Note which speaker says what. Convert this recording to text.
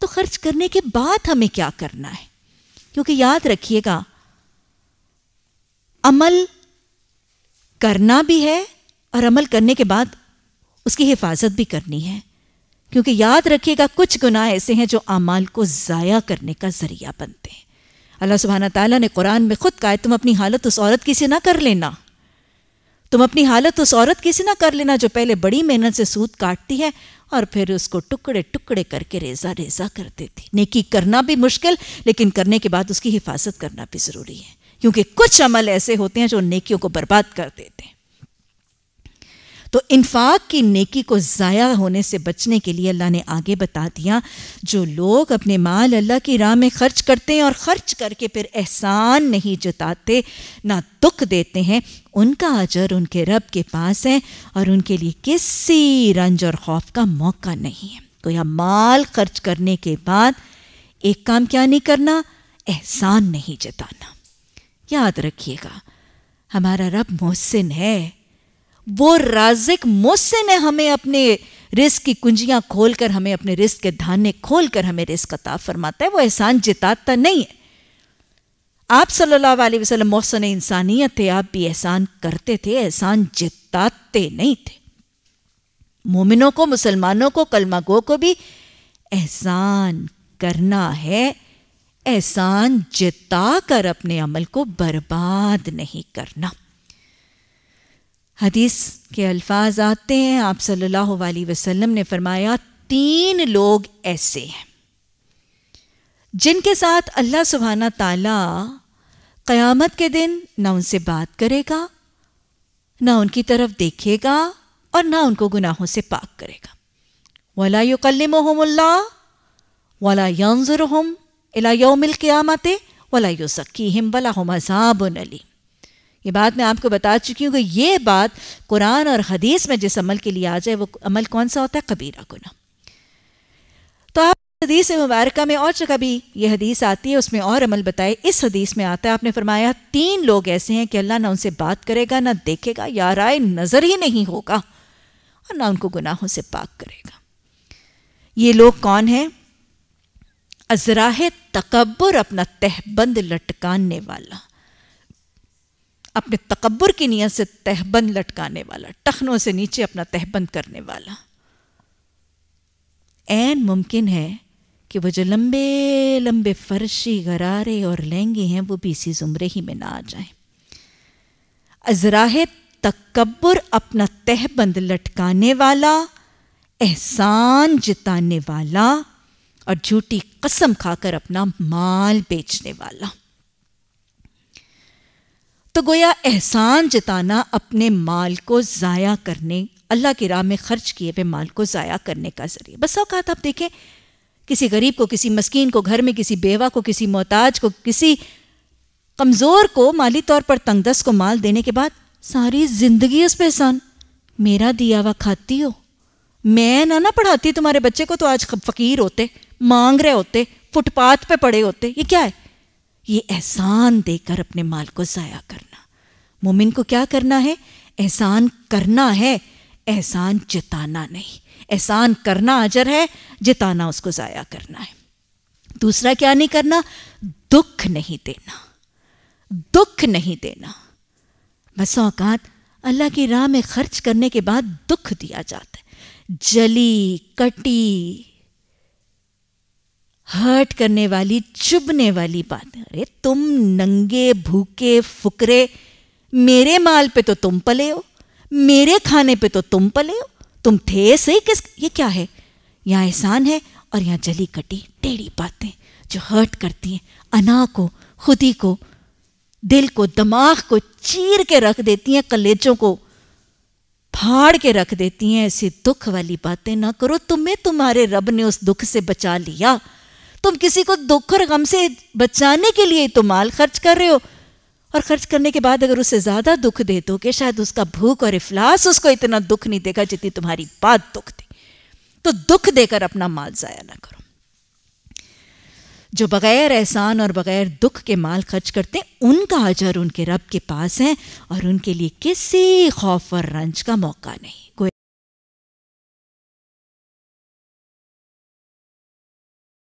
Speaker 1: तो खर्च करने के बाद हमें क्या करना है क्योंकि याद रखिएगा अमल करना भी है और अमल करने के बाद उसकी हिफाजत भी करनी है क्योंकि याद रखिएगा कुछ गुनाह ऐसे हैं जो अमाल को ज़ाया करने का ज़रिया बनते हैं अल्लाह सुबहाना ताला ने कुरान में ख़ुद कहा तुम अपनी हालत उस औरत की से ना कर लेना तुम अपनी हालत उस औरत की सी ना कर लेना जो पहले बड़ी मेहनत से सूद काटती है और फिर उसको टुकड़े टुकड़े करके रेजा रेजा कर देती नेकी करना भी मुश्किल लेकिन करने के बाद उसकी हिफाजत करना भी ज़रूरी है क्योंकि कुछ अमल ऐसे होते हैं जो नेकियों को बर्बाद कर देते हैं तो इन्फाक की नेकी को ज़ाया होने से बचने के लिए अल्लाह ने आगे बता दिया जो लोग अपने माल अल्लाह की राह में खर्च करते हैं और ख़र्च करके फिर एहसान नहीं जताते ना दुख देते हैं उनका अजर उनके रब के पास है और उनके लिए किसी रंज और खौफ का मौका नहीं है तो यह माल खर्च करने के बाद एक काम क्या नहीं करना एहसान नहीं जताना याद रखिएगा हमारा रब मोहसिन है वो राजिक मोसे ने हमें अपने रिस्क की कुंजियां खोलकर हमें अपने रिस्क के धाने खोलकर हमें रिस्क अता फरमाता है वो एहसान जिताता नहीं है आप सल्लल्लाहु अलैहि वसल्लम मोहसन इंसानियत थे आप भी एहसान करते थे एहसान जिताते नहीं थे मोमिनों को मुसलमानों को कलमा गो को भी एहसान करना है एहसान जिता कर अपने अमल को बर्बाद नहीं करना हदीस के अल्फाज आते हैं आप सल्लल्लाहु अलैहि वसल्लम ने फरमाया तीन लोग ऐसे हैं जिनके साथ अल्लाह सुबहाना ताला क़यामत के दिन ना उनसे बात करेगा ना उनकी तरफ देखेगा और ना उनको गुनाहों से पाक करेगा वला युकलमहमल्ला वला यंजुरहम अला यौमिल क़यामत वला युसकीहम वला हम अजाबन अलीम ये बात मैं आपको बता चुकी हूँ कि ये बात कुरान और हदीस में जिस अमल के लिए आ जाए वो अमल कौन सा होता है कबीरा गुना तो आप हदीस मुबारका में और जगह भी ये हदीस आती है उसमें और अमल बताए इस हदीस में आता है आपने फरमाया तीन लोग ऐसे हैं कि अल्लाह ना उनसे बात करेगा ना देखेगा या राय नज़र ही नहीं होगा और ना उनको गुनाहों से पाक करेगा ये लोग कौन है अजराह तकबर अपना तहबंद लटकाने वाला अपने तकबर की नीयत से तहबंद लटकाने वाला टखनों से नीचे अपना तहबंद करने वाला एन मुमकिन है कि वो जो लंबे लंबे फर्शी गरारे और लहंगे हैं वो भी इसी ज़ुमरे ही में ना आ जाए अजराह तकबर अपना तहबंद लटकाने वाला एहसान जिताने वाला और झूठी कसम खाकर अपना माल बेचने वाला तो गोया एहसान जताना अपने माल को ज़ाया करने अल्लाह की राह में खर्च किए हुए माल को ज़ाया करने का जरिए बस अवकात आप देखें किसी गरीब को किसी मस्किन को घर में किसी बेवा को किसी मोहताज को किसी कमज़ोर को माली तौर पर तंगदस को माल देने के बाद सारी ज़िंदगी उस पर एहसान मेरा दिया हुआ खाती हो मैं ना ना पढ़ाती तुम्हारे बच्चे को तो आज फ़कीर होते मांग रहे होते फुटपाथ पे पड़े होते ये क्या है ये एहसान देकर अपने माल को ज़ाया करना मोमिन को क्या करना है एहसान करना है एहसान जताना नहीं एहसान करना अजर है जताना उसको ज़ाया करना है दूसरा क्या नहीं करना दुख नहीं देना दुख नहीं देना बस औकात अल्लाह की राह में खर्च करने के बाद दुख दिया जाता है जली कटी हर्ट करने वाली चुभने वाली बात अरे तुम नंगे भूखे फुकरे मेरे माल पे तो तुम पले हो मेरे खाने पे तो तुम पले हो तुम थे से किस ये क्या है यहाँ एहसान है और यहाँ जली कटी टेढ़ी बातें जो हर्ट करती हैं अना को खुदी को दिल को दिमाग को चीर के रख देती हैं कलेजों को फाड़ के रख देती हैं ऐसी दुख वाली बातें ना करो तुम्हें तुम्हारे रब ने उस दुख से बचा लिया तुम किसी को दुख और गम से बचाने के लिए तो माल खर्च कर रहे हो और खर्च करने के बाद अगर उसे ज़्यादा दुख दे तो कि शायद उसका भूख और इफलास उसको इतना दुख नहीं देगा जितनी तुम्हारी बात दुख दी तो दुख देकर अपना माल ज़ाया ना करो जो बगैर एहसान और बगैर दुख के माल खर्च करते उनका अजर उनके रब के पास है और उनके लिए किसी खौफ और रंज का मौका नहीं